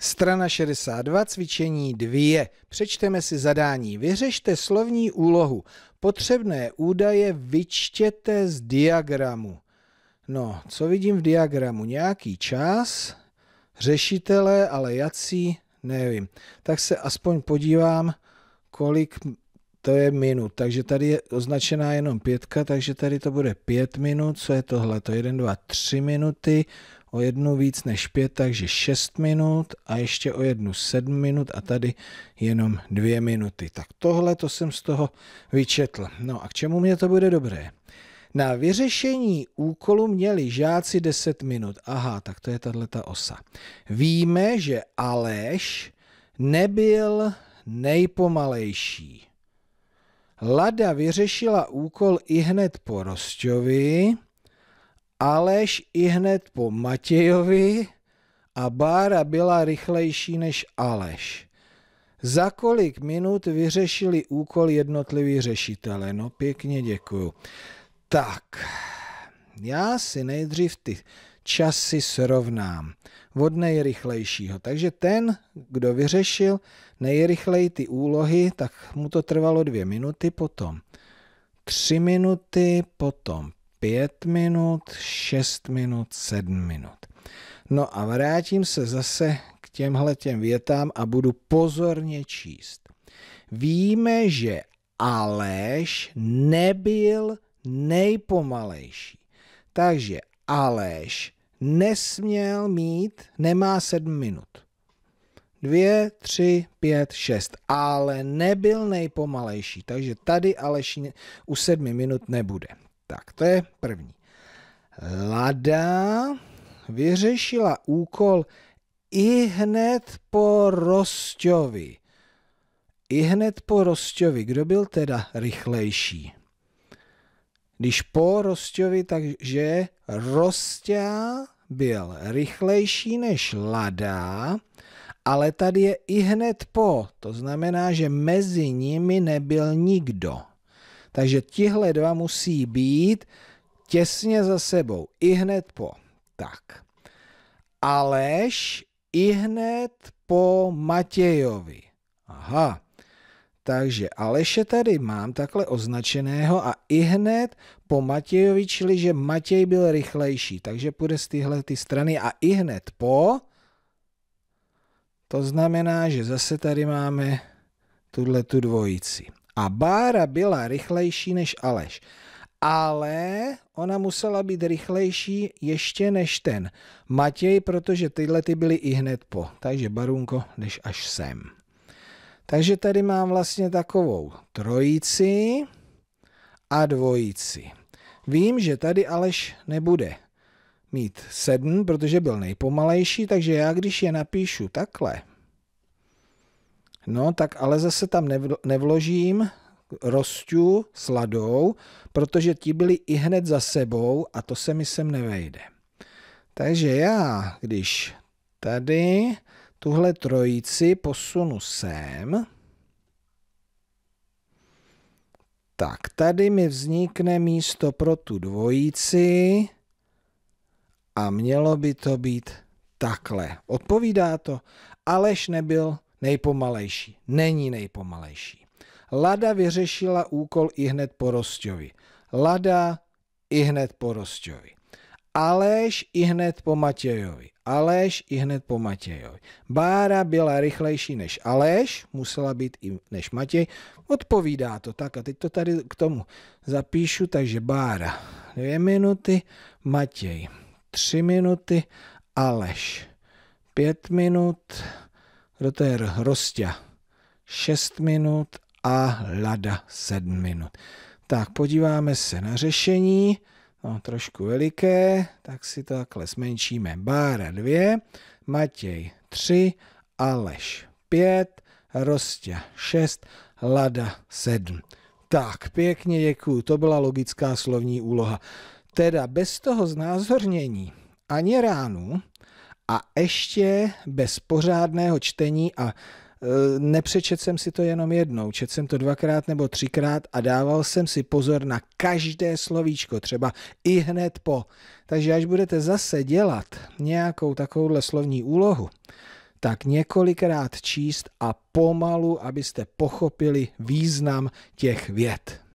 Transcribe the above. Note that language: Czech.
Strana 62, cvičení 2. Přečteme si zadání. Vyřešte slovní úlohu. Potřebné údaje vyčtěte z diagramu. No, co vidím v diagramu? Nějaký čas, řešitele, ale jací, nevím. Tak se aspoň podívám, kolik to je minut. Takže tady je označená jenom pětka, takže tady to bude pět minut. Co je tohle? To jeden, dva, tři minuty o jednu víc než pět, takže šest minut a ještě o jednu sedm minut a tady jenom dvě minuty. Tak tohle to jsem z toho vyčetl. No a k čemu mě to bude dobré? Na vyřešení úkolu měli žáci 10 minut. Aha, tak to je ta osa. Víme, že Aleš nebyl nejpomalejší. Lada vyřešila úkol i hned po Rostovi. Aleš i hned po Matějovi a Bára byla rychlejší než Aleš. Za kolik minut vyřešili úkol jednotliví řešitele? No pěkně děkuju. Tak, já si nejdřív ty časy srovnám od nejrychlejšího. Takže ten, kdo vyřešil nejrychleji ty úlohy, tak mu to trvalo dvě minuty, potom tři minuty, potom pět minut, šest minut, sedm minut. No a vrátím se zase k těmhle těm větám a budu pozorně číst. Víme, že Aleš nebyl nejpomalejší. Takže Aleš nesměl mít, nemá sedm minut. Dvě, tři, pět, šest. Ale nebyl nejpomalejší, takže tady Aleš u sedmi minut nebude. Tak, to je první. Lada vyřešila úkol i hned po Rosťovi. I hned po Rosťovi. Kdo byl teda rychlejší? Když po Rosťovi, takže Rosťa byl rychlejší než Lada, ale tady je i hned po. To znamená, že mezi nimi nebyl nikdo. Takže tihle dva musí být těsně za sebou, i hned po. Tak. Aleš i hned po Matějovi. Aha. Takže Aleše tady mám takhle označeného a i hned po Matějovi, čili že Matěj byl rychlejší, takže půjde z tyhle ty strany a i hned po, to znamená, že zase tady máme tuhle tu dvojici. A Bára byla rychlejší než Aleš. Ale ona musela být rychlejší ještě než ten Matěj, protože tyhle ty byly i hned po. Takže Barunko, než až sem. Takže tady mám vlastně takovou trojici a dvojici. Vím, že tady Aleš nebude mít sedm, protože byl nejpomalejší, takže já když je napíšu takhle, No tak ale zase tam nevložím rosťu s ladou, protože ti byli i hned za sebou a to se mi sem nevejde. Takže já, když tady tuhle trojici posunu sem, tak tady mi vznikne místo pro tu dvojici a mělo by to být takhle. Odpovídá to, Aleš nebyl nejpomalejší. Není nejpomalejší. Lada vyřešila úkol i hned po Rostěvi. Lada i hned po Rostěvi. Aleš i hned po Matějovi. Aleš i hned po Matějovi. Bára byla rychlejší než Aleš, musela být i než Matěj. Odpovídá to tak a teď to tady k tomu zapíšu, takže Bára dvě minuty, Matěj tři minuty, Aleš pět minut, Rotér Rostia 6 minut a Lada 7 minut. Tak podíváme se na řešení, no, trošku veliké, tak si to takhle zmenšíme. Bára 2, Matěj 3, Aleš 5, Rostě 6, Lada 7. Tak, pěkně děkuju, to byla logická slovní úloha. Teda bez toho znázornění ani ránu, a ještě bez pořádného čtení a e, nepřečet jsem si to jenom jednou, čet jsem to dvakrát nebo třikrát a dával jsem si pozor na každé slovíčko, třeba i hned po. Takže až budete zase dělat nějakou takovouhle slovní úlohu, tak několikrát číst a pomalu, abyste pochopili význam těch věd.